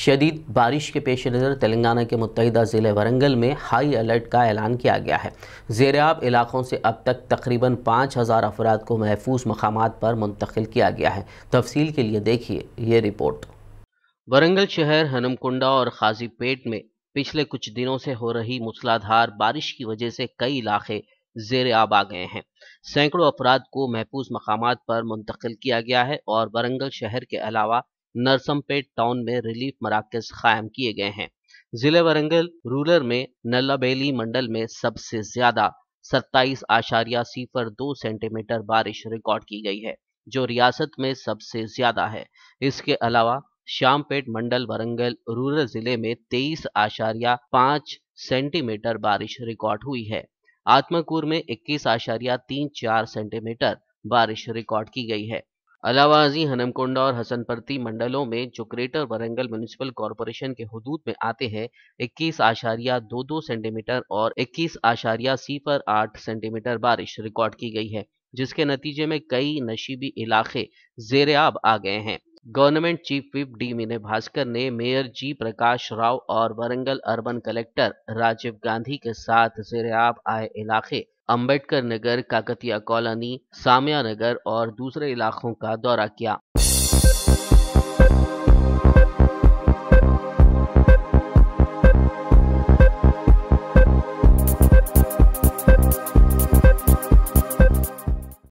शदीद बारिश के पेश नज़र तेलंगाना के मुतहदा ज़िले वरंगल में हाई अलर्ट का ऐलान किया गया है जेरियाब इलाकों से अब तक तकरीबन पाँच हज़ार अफराद को महफूज मकाम पर मुंतकिल किया गया है तफसील के लिए देखिए ये रिपोर्ट वरंगल शहर हनमकुंडा और खाजीपेट में पिछले कुछ दिनों से हो रही मूसलाधार बारिश की वजह से कई इलाके जेर आब आ गए हैं सैकड़ों अफराद को महफूज मकाम पर मुंतकिल किया गया है और वरंगल शहर के अलावा नरसमपेट टाउन में रिलीफ मराकज कायम किए गए हैं जिले वरंगल रूरल में नल्लाबेली मंडल में सबसे ज्यादा सत्ताईस आशारिया सिफर दो सेंटीमीटर बारिश रिकॉर्ड की गई है जो रियासत में सबसे ज्यादा है इसके अलावा श्यामपेट मंडल वरंगल रूरल जिले में तेईस आशारिया पांच सेंटीमीटर बारिश रिकॉर्ड हुई है आत्मकूर में इक्कीस आशारिया तीन चार सेंटीमीटर बारिश रिकॉर्ड की गई है अलावाजी हनमकोंडा और हसनपर्ती मंडलों में जो ग्रेटर वरंगल म्यूनिसिपल कॉरपोरेशन के हदूद में आते हैं इक्कीस आशारिया दो दो सेंटीमीटर और इक्कीस आशारिया सिफर आठ सेंटीमीटर बारिश रिकॉर्ड की गई है जिसके नतीजे में कई नशीबी इलाके जेरआब आ गए हैं गवर्नमेंट चीफ विप डी मीने भास्कर ने मेयर जी प्रकाश राव और वरंगल अर्बन कलेक्टर राजीव गांधी के साथ आब आए इलाके अंबेडकर नगर काकतिया कॉलोनी सामिया नगर और दूसरे इलाकों का दौरा किया